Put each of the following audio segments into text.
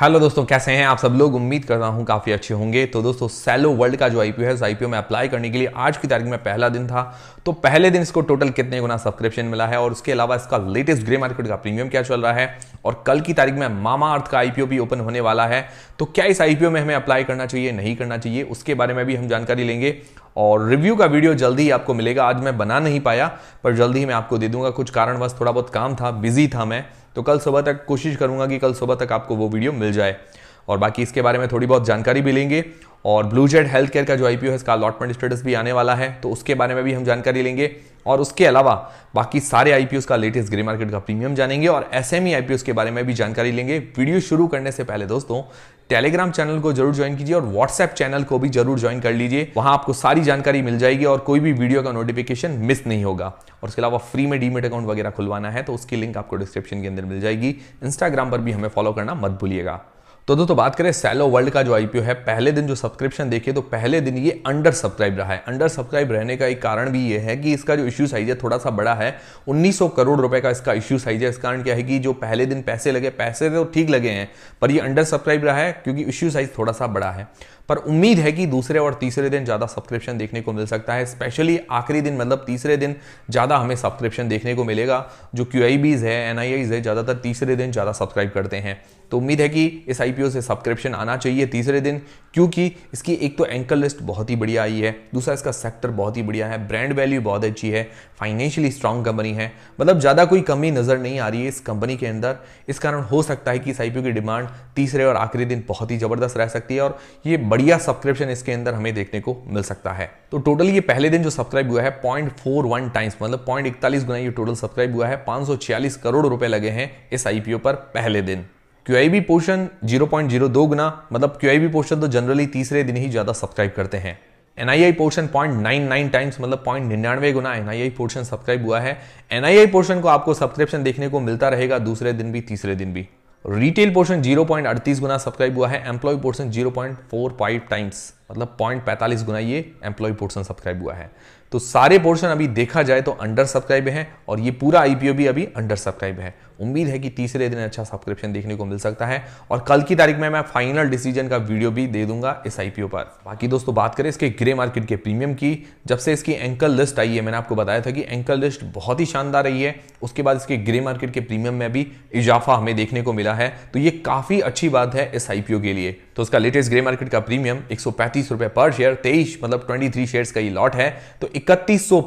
hello दोस्तों कैसे हैं आप सब लोग उम्मीद करता हूं काफ़ी अच्छे होंगे तो दोस्तों सैलो वर्ल्ड का जो आईपीओ है इस आईपीओ में अप्लाई करने के लिए आज की तारीख में पहला दिन था तो पहले दिन इसको टोटल कितने गुना सब्सक्रिप्शन मिला है और उसके अलावा इसका लेटेस्ट ग्रे मार्केट का प्रीमियम क्या चल रहा है और कल की तारीख में मामा अर्थ का आईपीओ भी ओपन होने वाला है तो क्या इस आईपीओ में हमें अप्लाई करना चाहिए नहीं करना चाहिए उसके बारे में भी हम जानकारी लेंगे और रिव्यू का वीडियो जल्दी ही आपको मिलेगा आज मैं बना नहीं पाया पर जल्दी ही मैं आपको दे दूंगा कुछ कारणवश थोड़ा बहुत काम था बिजी था मैं तो कल सुबह तक कोशिश करूंगा कि कल सुबह तक आपको वो वीडियो मिल जाए और बाकी इसके बारे में थोड़ी बहुत जानकारी भी लेंगे और ब्लू जेड हेल्थ केयर का जो आईपीओ है इसका अलॉटमेंट स्टेटस भी आने वाला है तो उसके बारे में भी हम जानकारी लेंगे और उसके अलावा बाकी सारे आई का लेटेस्ट ग्रे मार्केट का प्रीमियम जानेंगे और एस एम e के बारे में भी जानकारी लेंगे वीडियो शुरू करने से पहले दोस्तों टेलीग्राम चैनल को जरूर ज्वाइन कीजिए और व्हाट्सएप चैनल को भी जरूर ज्वाइन कर लीजिए वहां आपको सारी जानकारी मिल जाएगी और कोई भी वीडियो का नोटिफिकेशन मिस नहीं होगा और उसके अलावा फ्री में डीमेट अकाउंट वगैरह खुलवाना है तो उसकी लिंक आपको डिस्क्रिप्शन के अंदर मिल जाएगी इंस्टाग्राम पर भी हमें फॉलो करना मत भूलिएगा तो दोस्तों तो बात करें सैलो वर्ल्ड का जो आईपीओ है पहले दिन जो सब्सक्रिप्शन देखिए तो पहले दिन ये अंडर सब्सक्राइब रहा है अंडर सब्सक्राइब रहने का एक कारण भी ये है कि इसका जो इश्यू साइज है थोड़ा सा बड़ा है 1900 करोड़ रुपए का इसका इश्यू साइज है इस कारण क्या है कि जो पहले दिन पैसे लगे पैसे तो ठीक लगे हैं पर ये अंडर सब्सक्राइब रहा है क्योंकि इश्यू साइज थोड़ा सा बड़ा है पर उम्मीद है कि दूसरे और तीसरे दिन ज़्यादा सब्सक्रिप्शन देखने को मिल सकता है स्पेशली आखिरी दिन मतलब तीसरे दिन ज़्यादा हमें सब्सक्रिप्शन देखने को मिलेगा जो क्यू है एन है ज़्यादातर तीसरे दिन ज़्यादा सब्सक्राइब करते हैं तो उम्मीद है कि इस आई से सब्सक्रिप्शन आना चाहिए तीसरे दिन क्योंकि इसकी एक तो एंकर लिस्ट बहुत ही बढ़िया आई है दूसरा इसका सेक्टर बहुत ही बढ़िया है ब्रांड वैल्यू बहुत अच्छी है फाइनेंशियली स्ट्रांग कंपनी है मतलब ज़्यादा कोई कमी नज़र नहीं आ रही है इस कंपनी के अंदर इस कारण हो सकता है कि इस आई की डिमांड तीसरे और आखिरी दिन बहुत ही ज़बरदस्त रह सकती है और ये बढ़िया सब्सक्रिप्शन इसके अंदर हमें देखने को मिल सकता है तो टोटल ये पहले दिन जो सब्सक्राइब हुआ है पॉइंट फोर वन टाइम्स मतलब पॉइंट इकतालीस गुना ये टोटल सब्सक्राइब हुआ है पाँच करोड़ रुपए लगे हैं इस आईपीओ पर पहले दिन Q I B portion zero point zero दो गुना मतलब क्यू आई बी पोर्शन तो जनरली तीसरे दिन ही ज़्यादा सब्सक्राइब करते हैं N I I portion point nine nine times मतलब पॉइंट निन्यानवे गुना N I I portion subscribe हुआ है एन आई आई पोर्शन को आपको सब्सक्रिप्शन देखने को मिलता रहेगा दूसरे दिन भी तीसरे दिन भी रिटेल पोर्शन जीरो पॉइंट अड़तीस गुना सब्सक्राइब हुआ है employ portion zero point four five times मतलब पॉइंट पैंतालीस गुना ये एम्प्लॉय पोर्शन सब्सक्राइब हुआ है तो सारे पोर्शन अभी देखा जाए तो अंडर सब्सक्राइब है और ये पूरा आईपीओ भी अभी अंडर सब्सक्राइब है उम्मीद है कि तीसरे दिन अच्छा सब्सक्रिप्शन देखने को मिल सकता है और कल की तारीख में मैं फाइनल डिसीजन का वीडियो भी दे दूंगा इस आईपीओ पर बाकी दोस्तों बात करें इसके ग्रे मार्केट के प्रीमियम की जब से इसकी एंकल लिस्ट आई है मैंने आपको बताया था कि एंकल लिस्ट बहुत ही शानदार रही है उसके बाद इसके ग्रे मार्केट के प्रीमियम में भी इजाफा हमें देखने को मिला है तो ये काफ़ी अच्छी बात है इस आईपीओ के लिए तो उसका लेटेस्ट ग्रे मार्केट का प्रीमियम एक रुपए पर शेयर तेईस मतलब 23 शेयर्स का ये लॉट है तो इकतीस सौ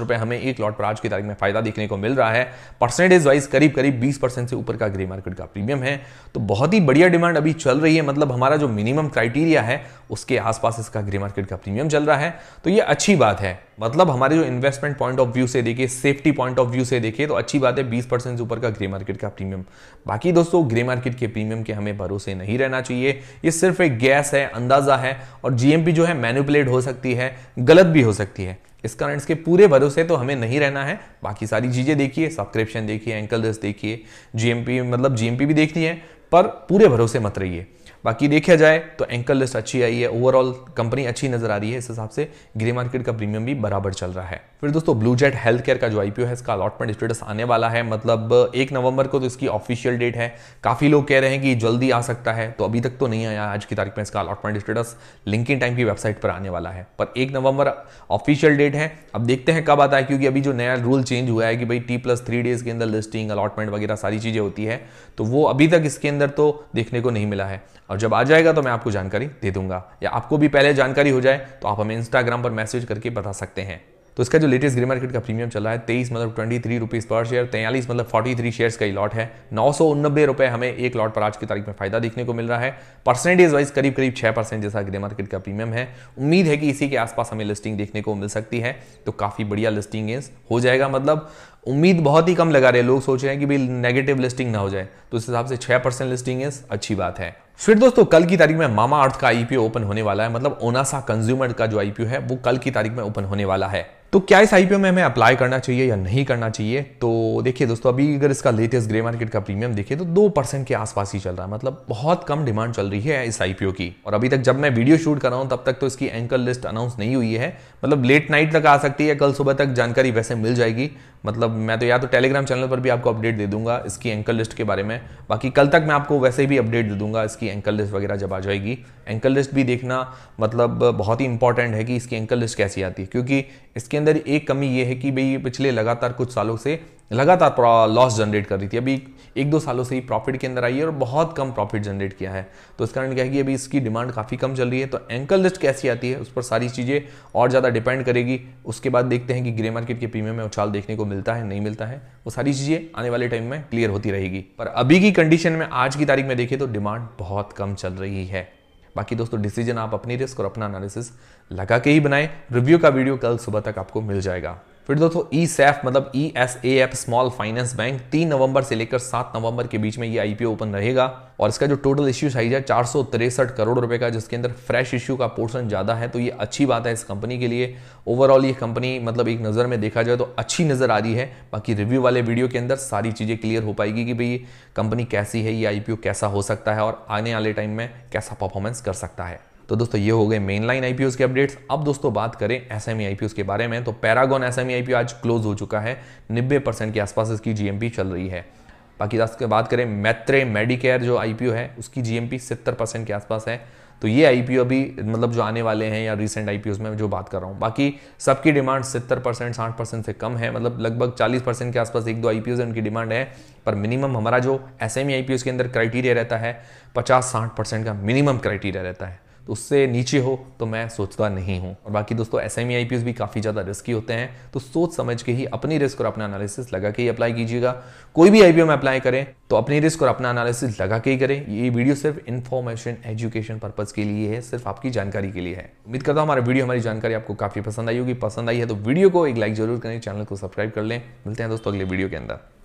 रुपए हमें एक लॉट पर आज की तारीख में फायदा देखने को मिल रहा है परसेंटेज वाइज करीब करीब 20 परसेंट से ऊपर का ग्रे मार्केट का प्रीमियम है तो बहुत ही बढ़िया डिमांड अभी चल रही है मतलब हमारा जो मिनिमम क्राइटेरिया है उसके आसपास इसका ग्रे मार्केट का प्रीमियम चल रहा है तो ये अच्छी बात है मतलब हमारे जो इन्वेस्टमेंट पॉइंट ऑफ व्यू से देखिए सेफ्टी पॉइंट ऑफ व्यू से देखिए तो अच्छी बात है बीस परसेंट से ऊपर का ग्रे मार्केट का प्रीमियम बाकी दोस्तों ग्रे मार्केट के प्रीमियम के हमें भरोसे नहीं रहना रहना चाहिए ये सिर्फ एक गैस है अंदाजा है और जीएमपी जो है मैनिपुलेट हो सकती है गलत भी हो सकती है इस कारण इसके पूरे भरोसे तो हमें नहीं रहना है बाकी सारी चीज़ें देखिए सब्सक्रिप्शन देखिए एंकल दस देखिए जीएमपी मतलब जीएमपी भी देखनी है पर पूरे भरोसे मत रहिए बाकी देखा जाए तो एंकल लिस्ट अच्छी आई है ओवरऑल कंपनी अच्छी नजर आ रही है इस हिसाब से ग्रे मार्केट का प्रीमियम भी बराबर चल रहा है फिर दोस्तों ब्लू जेट हेल्थ केयर का जो आईपीओ है इसका अलॉटमेंट स्टेटस आने वाला है मतलब एक नवंबर को तो इसकी ऑफिशियल डेट है काफ़ी लोग कह रहे हैं कि जल्दी आ सकता है तो अभी तक तो नहीं आया आज की तारीख में इसका allotment status link Intime की वेबसाइट पर आने वाला है पर एक नवंबर ऑफिशियल डेट है अब देखते हैं कब आता है क्योंकि अभी जो नया रूल चेंज हुआ है कि भाई टी प्लस थ्री डेज के अंदर लिस्टिंग अलॉटमेंट वगैरह सारी चीज़ें होती है तो वो अभी तक इसके अंदर तो देखने को नहीं मिला है और जब आ जाएगा तो मैं आपको जानकारी दे दूंगा या आपको भी पहले जानकारी हो जाए तो आप हमें इंस्टाग्राम पर मैसेज करके बता सकते हैं तो इसका जो लेटेस्ट ग्रे मार्केट का प्रीमियम चल रहा है तेईस मतलब twenty three rupees per share तैयलीस मतलब फोर्टी थ्री शेयर्स का ही लॉट है नौ सौ उन्नबे रुपए हमें एक लॉट पर आज की तारीख में फायदा देखने को मिल रहा है परसेंटेज वाइज करीब करीब छह परसेंट जैसा ग्रे मार्केट का प्रीमियम है उम्मीद है कि इसी के आसपास हमें लिस्टिंग देखने को मिल सकती है तो काफ़ी बढ़िया लिस्टिंग हो जाएगा मतलब उम्मीद बहुत ही कम लगा रहे लोग सोच रहे हैं कि भाई नेगेटिव लिस्टिंग ना हो जाए तो इस हिसाब से छह परसेंट लिस्टिंग अच्छी बात है फिर दोस्तों कल की तारीख में मामा अर्थ का आईपीओ ओपन होने वाला है मतलब ओनासा कंज्यूमर का जो आईपीओ है वो कल की तारीख में ओपन होने वाला है तो क्या इस आईपीओ में हमें अप्लाई करना चाहिए या नहीं करना चाहिए तो देखिए दोस्तों अभी अगर इसका लेटेस्ट ग्रे मार्केट का प्रीमियम देखिए तो दो परसेंट के आसपास ही चल रहा है मतलब बहुत कम डिमांड चल रही है इस आईपीओ की और अभी तक जब मैं वीडियो शूट कर रहा हूं तब तक तो इसकी एंकर लिस्ट अनाउंस नहीं हुई है मतलब लेट नाइट तक आ सकती है कल सुबह तक जानकारी वैसे मिल जाएगी मतलब मैं तो या तो टेलीग्राम चैनल पर भी आपको अपडेट दे दूंगा इसकी एंकल लिस्ट के बारे में बाकी कल तक मैं आपको वैसे भी अपडेट दे दूंगा इसकी एंकल लिस्ट वगैरह जब आ जाएगी एंकल लिस्ट भी देखना मतलब बहुत ही इंपॉर्टेंट है कि इसकी एंकल लिस्ट कैसी आती है क्योंकि इसके अंदर एक कमी ये है कि भाई पिछले लगातार कुछ सालों से लगातार लॉस जनरेट कर रही थी अभी एक दो सालों से ही प्रॉफिट के अंदर आई है और बहुत कम प्रॉफिट जनरेट किया है तो इस कारण क्या है कि अभी इसकी डिमांड काफ़ी कम चल रही है तो एंकल लिस्ट कैसी आती है उस पर सारी चीज़ें और ज़्यादा डिपेंड करेगी उसके बाद देखते हैं कि ग्रे मार्केट के प्रीमियम में उछाल देखने को मिलता है नहीं मिलता है वो सारी चीज़ें आने वाले टाइम में क्लियर होती रहेगी पर अभी की कंडीशन में आज की तारीख में देखिए तो डिमांड बहुत कम चल रही है बाकी दोस्तों डिसीजन आप अपनी रिस्क और अपना एनालिसिस लगा के ही बनाएं रिव्यू का वीडियो कल सुबह तक आपको मिल जाएगा फिर दोस्तों ई e सैफ मतलब E S A F small finance bank तीन नवंबर से लेकर सात नवंबर के बीच में ये आईपीओ ओपन रहेगा और इसका जो टोटल इश्यू साइज है चार करोड़ रुपए का जिसके अंदर फ्रेश इश्यू का पोर्शन ज़्यादा है तो ये अच्छी बात है इस कंपनी के लिए ओवरऑल ये कंपनी मतलब एक नज़र में देखा जाए तो अच्छी नज़र आ रही है बाकी रिव्यू वाले वीडियो के अंदर सारी चीज़ें क्लियर हो पाएगी कि भाई कंपनी कैसी है ये आईपीओ कैसा हो सकता है और आने वाले टाइम में कैसा परफॉर्मेंस कर सकता है तो दोस्तों ये हो गए मेन लाइन आईपीओ के अपडेट्स अब दोस्तों बात करें एस एम e के बारे में तो पैरागॉन एस एम आज क्लोज हो चुका है नब्बे परसेंट के आसपास इसकी जीएमपी चल रही है बाकी दस बात करें मैत्रे मेडिकेयर जो आईपीओ है उसकी जीएमपी सत्तर परसेंट के आसपास है तो ये आईपीओ भी मतलब जो आने वाले हैं या रिसेंट आईपीओ में जो बात कर रहा हूँ बाकी सबकी डिमांड सत्तर परसेंट साठ परसेंट से कम है मतलब लगभग चालीस परसेंट के आसपास एक दो आईपीओ है उनकी डिमांड है पर मिनिमम हमारा जो एस एम e के अंदर क्राइटेरिया रहता है पचास साठ परसेंट का मिनिमम क्राइटेरिया रहता है तो उससे नीचे हो तो मैं सोचता नहीं हूँ और बाकी दोस्तों एस एम e भी काफ़ी ज़्यादा रिस्की होते हैं तो सोच समझ के ही अपनी रिस्क और अपना एनालिसिस लगा के ही अप्लाई कीजिएगा कोई भी आई में अप्लाई करें तो अपनी रिस्क और अपना एनालिसिस लगा के ही करें ये वीडियो सिर्फ इन्फॉर्मेशन एजुकेशन पर्पज़ के लिए है सिर्फ आपकी जानकारी के लिए है उम्मीद करता हूँ हमारा वीडियो हमारी जानकारी आपको काफ़ी पसंद आई होगी पसंद आई है तो वीडियो को एक लाइक जरूर करें चैनल को सब्सक्राइब कर लें मिलते हैं दोस्तों अगले वीडियो के अंदर